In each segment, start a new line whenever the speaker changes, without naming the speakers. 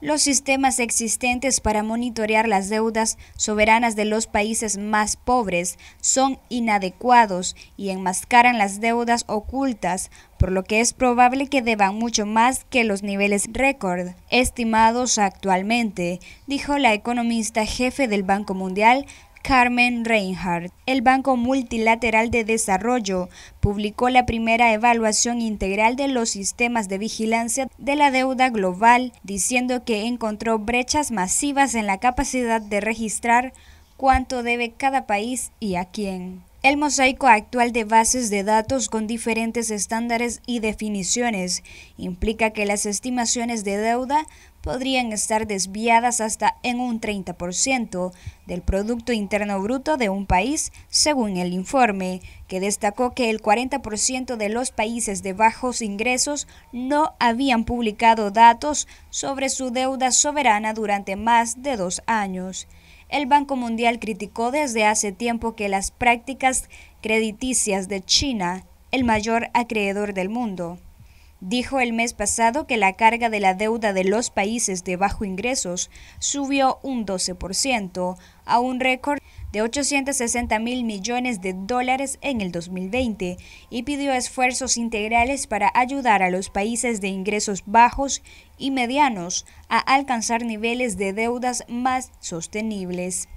Los sistemas existentes para monitorear las deudas soberanas de los países más pobres son inadecuados y enmascaran las deudas ocultas, por lo que es probable que deban mucho más que los niveles récord estimados actualmente, dijo la economista jefe del Banco Mundial, Carmen Reinhardt, el Banco Multilateral de Desarrollo publicó la primera evaluación integral de los sistemas de vigilancia de la deuda global, diciendo que encontró brechas masivas en la capacidad de registrar cuánto debe cada país y a quién. El mosaico actual de bases de datos con diferentes estándares y definiciones implica que las estimaciones de deuda podrían estar desviadas hasta en un 30% del Producto Interno Bruto de un país, según el informe, que destacó que el 40% de los países de bajos ingresos no habían publicado datos sobre su deuda soberana durante más de dos años el Banco Mundial criticó desde hace tiempo que las prácticas crediticias de China, el mayor acreedor del mundo, Dijo el mes pasado que la carga de la deuda de los países de bajo ingresos subió un 12% a un récord de 860 mil millones de dólares en el 2020 y pidió esfuerzos integrales para ayudar a los países de ingresos bajos y medianos a alcanzar niveles de deudas más sostenibles.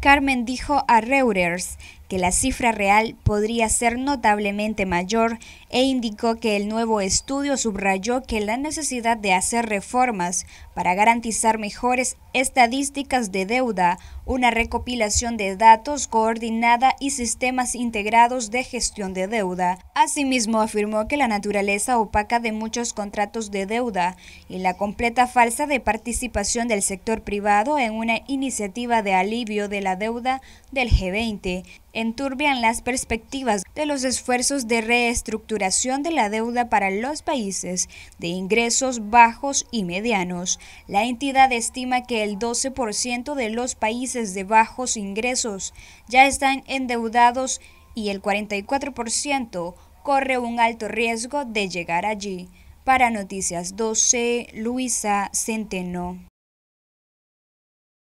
Carmen dijo a Reuters que la cifra real podría ser notablemente mayor e indicó que el nuevo estudio subrayó que la necesidad de hacer reformas para garantizar mejores estadísticas de deuda, una recopilación de datos coordinada y sistemas integrados de gestión de deuda. Asimismo, afirmó que la naturaleza opaca de muchos contratos de deuda y la completa falsa de participación del sector privado en una iniciativa de alivio de la deuda del G20 enturbian las perspectivas de los esfuerzos de reestructuración de la deuda para los países de ingresos bajos y medianos. La entidad estima que el 12% de los países de bajos ingresos ya están endeudados y el 44% corre un alto riesgo de llegar allí. Para Noticias 12, Luisa Centeno.